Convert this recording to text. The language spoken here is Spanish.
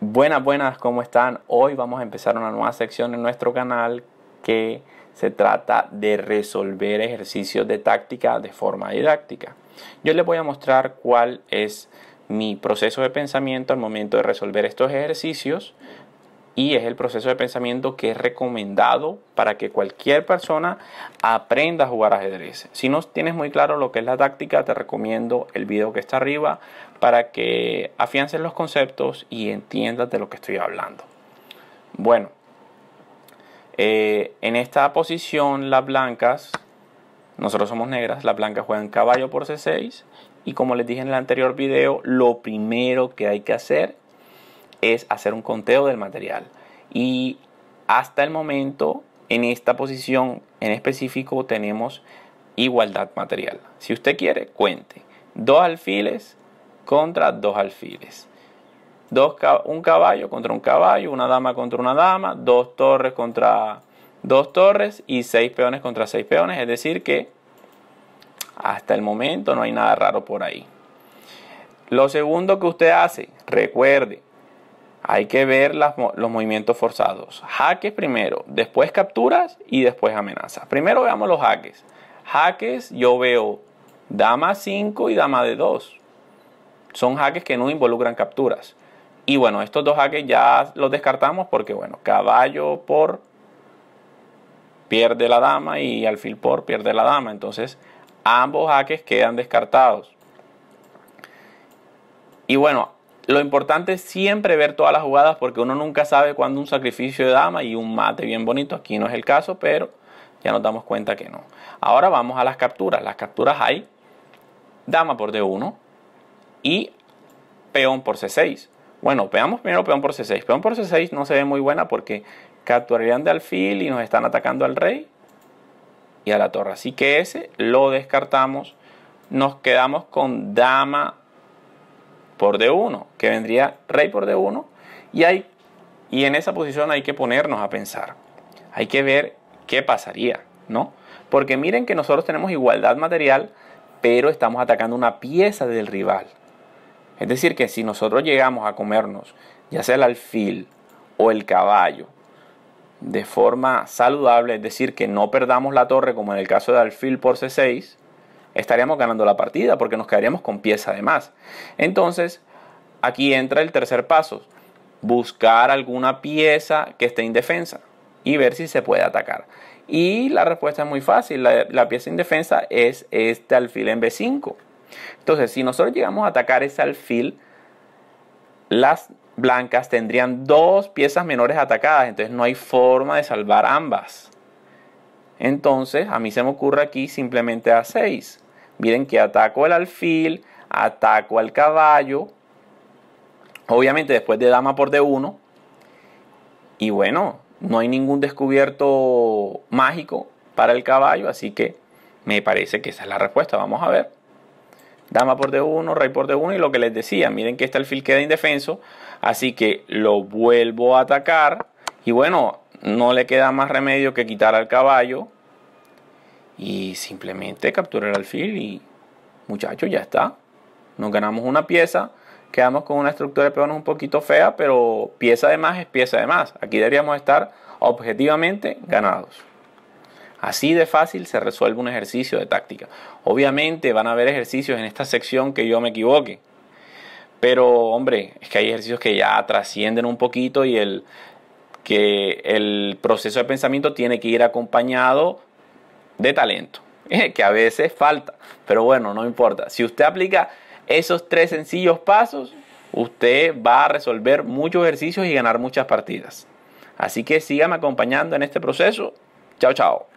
Buenas, buenas, ¿cómo están? Hoy vamos a empezar una nueva sección en nuestro canal que se trata de resolver ejercicios de táctica de forma didáctica. Yo les voy a mostrar cuál es mi proceso de pensamiento al momento de resolver estos ejercicios y es el proceso de pensamiento que es recomendado para que cualquier persona aprenda a jugar ajedrez. Si no tienes muy claro lo que es la táctica, te recomiendo el video que está arriba para que afiances los conceptos y entiendas de lo que estoy hablando. Bueno, eh, en esta posición las blancas, nosotros somos negras, las blancas juegan caballo por C6 y como les dije en el anterior video, lo primero que hay que hacer es hacer un conteo del material. Y hasta el momento, en esta posición en específico, tenemos igualdad material. Si usted quiere, cuente. Dos alfiles contra dos alfiles. Dos, un caballo contra un caballo, una dama contra una dama, dos torres contra dos torres y seis peones contra seis peones. Es decir que hasta el momento no hay nada raro por ahí. Lo segundo que usted hace, recuerde, hay que ver los movimientos forzados. Jaques primero, después capturas y después amenazas. Primero veamos los jaques. Jaques yo veo dama 5 y dama de 2. Son jaques que no involucran capturas. Y bueno, estos dos jaques ya los descartamos porque, bueno, caballo por pierde la dama y alfil por pierde la dama. Entonces, ambos jaques quedan descartados. Y bueno, lo importante es siempre ver todas las jugadas porque uno nunca sabe cuándo un sacrificio de dama y un mate bien bonito. Aquí no es el caso, pero ya nos damos cuenta que no. Ahora vamos a las capturas. Las capturas hay dama por D1 y peón por C6. Bueno, peamos primero peón por C6. Peón por C6 no se ve muy buena porque capturarían de alfil y nos están atacando al rey y a la torre. Así que ese lo descartamos. Nos quedamos con dama por D1, que vendría rey por D1, y, hay, y en esa posición hay que ponernos a pensar, hay que ver qué pasaría, ¿no? Porque miren que nosotros tenemos igualdad material, pero estamos atacando una pieza del rival. Es decir, que si nosotros llegamos a comernos ya sea el alfil o el caballo de forma saludable, es decir, que no perdamos la torre como en el caso de alfil por C6, estaríamos ganando la partida porque nos quedaríamos con pieza de más. Entonces, aquí entra el tercer paso, buscar alguna pieza que esté indefensa y ver si se puede atacar. Y la respuesta es muy fácil, la, pieza indefensa es este alfil en B5. Entonces, si nosotros llegamos a atacar ese alfil, las blancas tendrían dos piezas menores atacadas, entonces no hay forma de salvar ambas. Entonces, a mí se me ocurre aquí simplemente A6. Miren que ataco el alfil, ataco al caballo. Obviamente después de dama por d1. Y bueno, no hay ningún descubierto mágico para el caballo, así que me parece que esa es la respuesta. Vamos a ver. Dama por d1, rey por d1 y lo que les decía. Miren que este alfil queda indefenso, así que lo vuelvo a atacar. Y bueno, no le queda más remedio que quitar al caballo y simplemente capturar el alfil y muchachos, ya está. Nos ganamos una pieza, quedamos con una estructura de peones un poquito fea, pero pieza de más es pieza de más. Aquí deberíamos estar objetivamente ganados. Así de fácil se resuelve un ejercicio de táctica. Obviamente van a haber ejercicios en esta sección que yo me equivoque. Pero hombre, es que hay ejercicios que ya trascienden un poquito y el, que el proceso de pensamiento tiene que ir acompañado de talento, que a veces falta, pero bueno, no importa. Si usted aplica esos tres sencillos pasos, usted va a resolver muchos ejercicios y ganar muchas partidas. Así que sígame acompañando en este proceso. Chao, chao.